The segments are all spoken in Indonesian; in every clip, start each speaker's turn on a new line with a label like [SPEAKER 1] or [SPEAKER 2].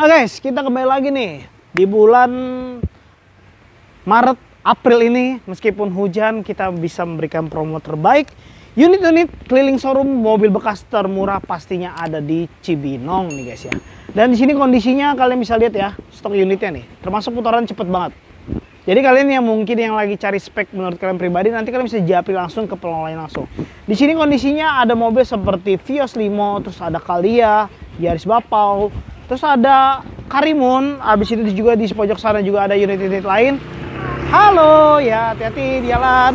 [SPEAKER 1] Nah guys, kita kembali lagi nih di bulan Maret April ini meskipun hujan kita bisa memberikan promo terbaik. Unit-unit keliling showroom mobil bekas termurah pastinya ada di Cibinong nih guys ya. Dan di sini kondisinya kalian bisa lihat ya, stok unitnya nih, termasuk putaran cepet banget. Jadi kalian yang mungkin yang lagi cari spek menurut kalian pribadi, nanti kalian bisa japri langsung ke pengelola langsung. Di sini kondisinya ada mobil seperti Vios Limo, terus ada Kalia, Yaris Bapau, terus ada Karimun abis itu juga di pojok sana juga ada unit-unit lain halo ya hati-hati di jalan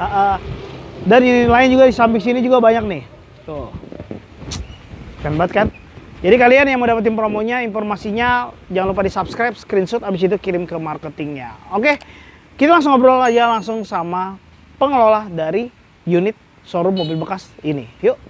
[SPEAKER 1] uh, uh. dan unit lain juga di samping sini juga banyak nih tuh keren banget kan jadi kalian yang mau dapetin promonya, informasinya, jangan lupa di subscribe, screenshot, abis itu kirim ke marketingnya. Oke, kita langsung ngobrol aja langsung sama pengelola dari unit showroom mobil bekas ini. Yuk!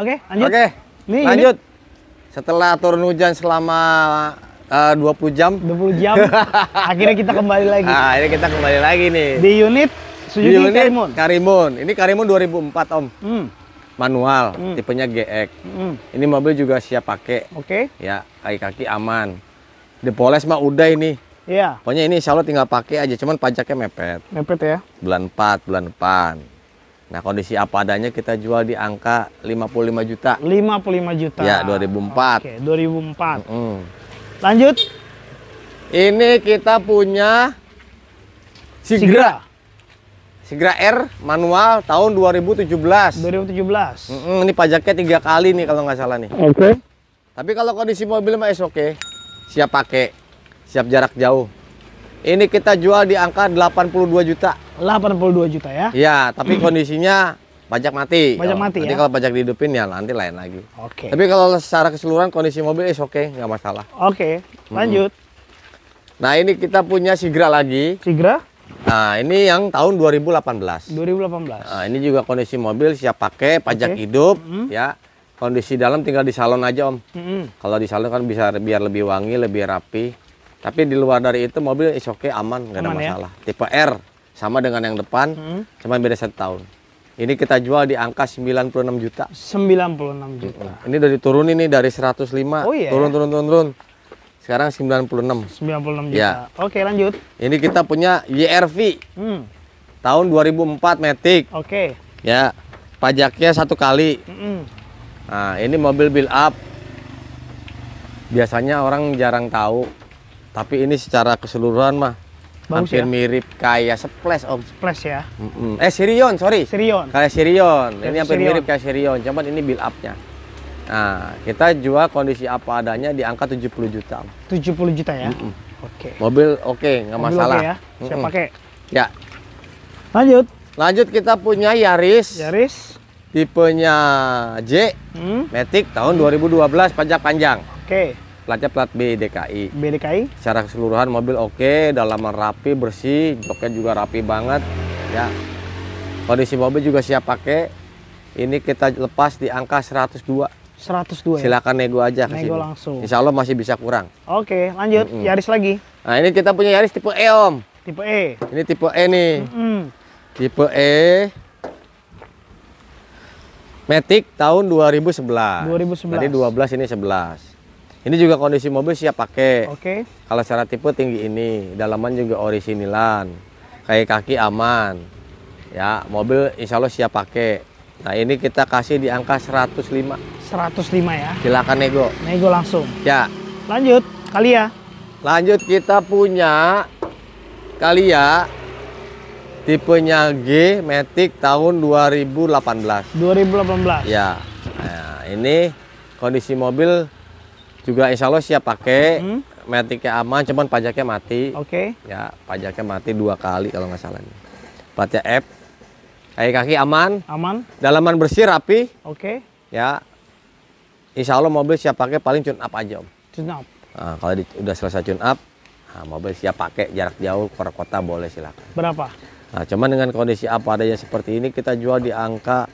[SPEAKER 2] Oke, okay, lanjut. Oke. Okay, lanjut. Ini. Setelah turun hujan selama eh, uh, 20 jam. 20 jam. akhirnya kita kembali lagi. Nah, akhirnya kita kembali lagi nih. Di unit Suzuki di unit Karimun. Karimun. Ini Karimun 2004, Om. Hmm. Manual, hmm. tipenya GX. Hmm. Ini mobil juga siap pakai. Oke. Okay. Ya, kaki-kaki aman. Dipoles mah udah ini. Iya. Pokoknya ini insya Allah tinggal pakai aja, cuman pajaknya mepet. Mepet ya? Bulan 4, bulan depan. Nah, kondisi apa adanya kita jual di angka 55 juta. 55 juta. Ya, 2004. Oke, 2004. Mm -hmm. Lanjut. Ini kita punya Sigra. Sigra R manual tahun 2017. 2017. Mm -hmm. ini pajaknya tiga kali nih kalau nggak salah nih. Oke. Okay. Tapi kalau kondisi mobil mah oke. Okay. Siap pakai. Siap jarak jauh. Ini kita jual di angka 82
[SPEAKER 1] juta. 82 juta ya?
[SPEAKER 2] Iya, tapi kondisinya pajak mati. Pajak kalau, mati nanti ya. kalau pajak dihidupin ya nanti lain lagi. Oke. Okay. Tapi kalau secara keseluruhan kondisi mobil is oke, okay, nggak masalah.
[SPEAKER 1] Oke, okay, lanjut.
[SPEAKER 2] Hmm. Nah, ini kita punya Sigra lagi. Sigra? Nah, ini yang tahun 2018.
[SPEAKER 1] 2018. Nah,
[SPEAKER 2] ini juga kondisi mobil siap pakai, pajak okay. hidup mm -hmm. ya. Kondisi dalam tinggal di salon aja, Om. Mm -hmm. Kalau di salon kan bisa biar lebih wangi, lebih rapi. Tapi di luar dari itu mobil is okay, aman, nggak ada ya? masalah. Ya? Tipe R sama dengan yang depan, hmm. cuma beda satu tahun. Ini kita jual di angka 96 juta.
[SPEAKER 1] 96 juta.
[SPEAKER 2] Ini dari turun ini dari 105. Oh iya. Turun turun turun turun. Sekarang 96.
[SPEAKER 1] 96 ya. juta. Ya. Oke, lanjut.
[SPEAKER 2] Ini kita punya YRV. Hmm. Tahun 2004 Matic. Oke. Ya. Pajaknya satu kali. Mm Nah, ini mobil build up. Biasanya orang jarang tahu tapi ini secara keseluruhan mah Bagus hampir ya? mirip kayak
[SPEAKER 1] Splash Om. Splash ya.
[SPEAKER 2] Mm -mm. Eh Sirion, sorry. Sirion. Kayak Sirion. Ini hampir Sirion. mirip kayak Sirion, cuman ini build upnya. Nah, kita jual kondisi apa adanya di angka 70 juta.
[SPEAKER 1] 70 juta ya? Mm -mm. Oke. Okay.
[SPEAKER 2] Mobil oke, okay, nggak masalah. Okay ya. Mm -mm. pakai. Ya. Lanjut. Lanjut kita punya Yaris. Yaris. Tipenya J, hmm? Matic tahun 2012 pajak panjang. Oke. Okay platnya plat B DKI. B DKI? Secara keseluruhan mobil oke, dalam rapi, bersih, joknya juga rapi banget. Ya. Kondisi mobil juga siap pakai. Ini kita lepas di angka 102.
[SPEAKER 1] 102. Ya? Silakan
[SPEAKER 2] nego aja ke Nego langsung. Insya Allah masih bisa kurang.
[SPEAKER 1] Oke, lanjut. Mm -mm. Yaris lagi.
[SPEAKER 2] Nah, ini kita punya Yaris tipe E, Om. Tipe E. Ini tipe E nih. Mm -mm. Tipe E. Matic tahun 2011. 2011. Tadi 12 ini 11. Ini juga kondisi mobil siap pakai. Oke. Okay. Kalau secara tipe tinggi ini, dalaman juga orisinilan. Kayak kaki aman. Ya, mobil insya Allah siap pakai. Nah, ini kita kasih di angka 105. 105 ya. Silakan nego. Nego langsung. Ya. Lanjut, kali ya. Lanjut kita punya kali ya tipenya G Matic tahun 2018. 2018. Ya. Nah, ini kondisi mobil juga insya Allah siap pakai hmm? metiknya aman cuman pajaknya mati oke okay. ya pajaknya mati dua kali kalau nggak salah nih platnya F kaki kaki aman aman dalaman bersih rapi oke okay. ya insya Allah mobil siap pakai paling tune up aja om tune up nah, kalau di, udah selesai tune up nah, mobil siap pakai jarak jauh kota kota boleh silakan berapa nah, cuman dengan kondisi apa adanya seperti ini kita jual di angka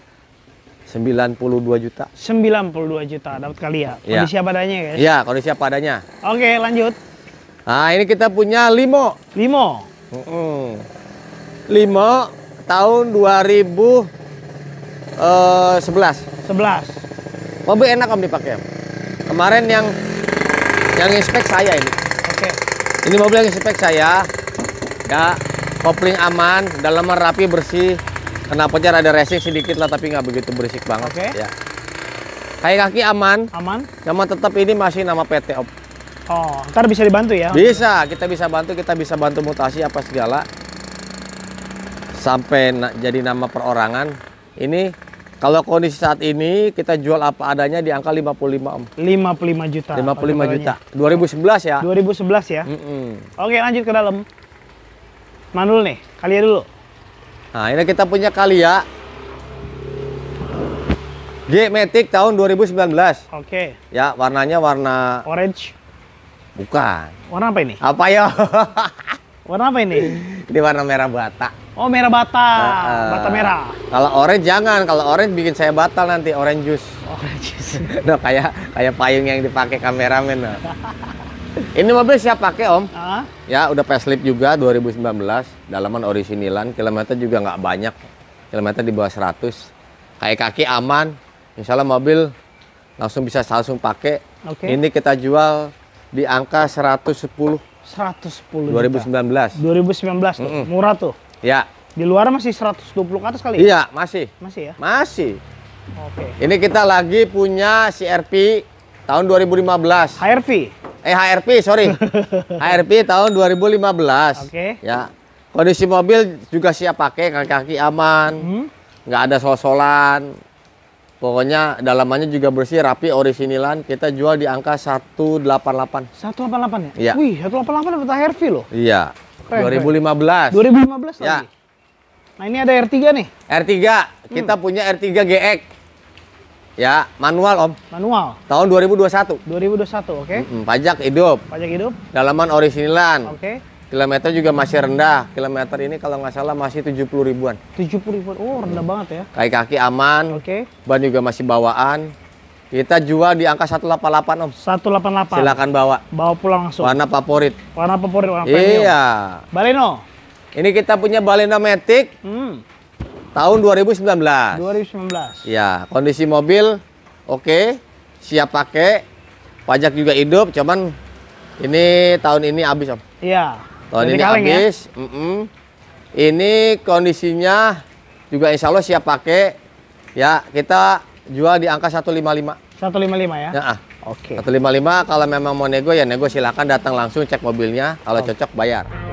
[SPEAKER 2] 92 juta.
[SPEAKER 1] 92 juta dapat kali ya. Iya. Kondisi ya. apa adanya, guys. Iya,
[SPEAKER 2] kondisi apa adanya.
[SPEAKER 1] Oke, lanjut.
[SPEAKER 2] Nah, ini kita punya Limo. Limo. Uh -uh. Limo tahun 2011. 11. Eh, mobil enak Om dipakai. Kemarin yang yang inspek saya ini. Oke. Ini mobil yang inspek saya. Ya, kopling aman, dalam rapi bersih knalpotnya ada racing sedikit lah tapi nggak begitu berisik banget okay. ya kaki-kaki aman aman nama tetap ini masih nama PT Op
[SPEAKER 1] oh ntar bisa dibantu ya bisa kita bisa bantu kita bisa bantu
[SPEAKER 2] mutasi apa segala sampai na jadi nama perorangan ini kalau kondisi saat ini kita jual apa adanya di angka 55 om.
[SPEAKER 1] 55 juta. 55 juta. 2011 ya. 2011 ya. Mm -mm. Oke lanjut ke dalam. Manul nih, kalian dulu. Nah, ini kita punya kali ya,
[SPEAKER 2] G Matic tahun 2019. Oke. Okay. Ya, warnanya warna orange. Bukan. Warna apa ini? Apa ya? warna apa ini? Ini warna merah bata.
[SPEAKER 1] Oh, merah bata. uh, bata merah.
[SPEAKER 2] Kalau orange jangan, kalau orange bikin saya batal nanti orange juice. Orange juice. nah, kayak kayak payung yang dipakai kameramen. Nah. Ini mobil siap pakai Om. Uh. Ya, udah facelift juga 2019, dalaman orisinilan, kilometer juga nggak banyak. Kilometer di bawah 100. kayak kaki aman. Insya mobil langsung bisa langsung pakai. Okay. Ini kita jual di angka 110. 110 juta. 2019. 2019 tuh, mm -mm. murah tuh. Ya. Di luar masih 120 ke atas kali ya? Iya, masih. Masih ya? Masih. Oke. Okay. Ini kita lagi punya CRP tahun 2015. HRV? eh HRP sorry HRP tahun 2015 oke okay. ya kondisi mobil juga siap pakai kaki-kaki aman hmm. nggak ada sosolan pokoknya dalamannya juga bersih rapi orisinilan kita jual di angka 188
[SPEAKER 1] 188 ya? ya. wih 188 dapat HRV loh
[SPEAKER 2] iya 2015
[SPEAKER 1] 2015 lagi? ya. nah ini ada R3 nih
[SPEAKER 2] R3 kita hmm. punya R3 GX Ya, manual Om. Manual. Tahun 2021. 2021, oke. Okay. Hmm, pajak hidup. Pajak hidup. Dalaman orisinilan. Oke. Okay. Kilometer juga masih rendah. Kilometer ini kalau nggak salah masih 70 ribuan.
[SPEAKER 1] 70 ribuan. Oh, rendah banget ya.
[SPEAKER 2] Kaki-kaki aman. Oke. Okay. Ban juga masih bawaan. Kita jual di angka 188, Om. 188. Silakan bawa. Bawa pulang langsung. Warna favorit. Warna favorit, warna iya. premium. Iya. Baleno. Ini kita punya Baleno Matic. Hmm. Tahun 2019. 2019. Ya, kondisi mobil oke, okay, siap pakai. Pajak juga hidup, cuman ini tahun ini habis, Om.
[SPEAKER 1] Iya. Tahun Jadi ini ya. habis. Ya? Mm -mm.
[SPEAKER 2] Ini kondisinya juga insya Allah siap pakai. Ya, kita jual di angka 155.
[SPEAKER 1] 155 ya? Ya. Nah,
[SPEAKER 2] Oke. Okay. 155 kalau memang mau nego ya nego silakan datang langsung cek mobilnya. Kalau okay. cocok bayar.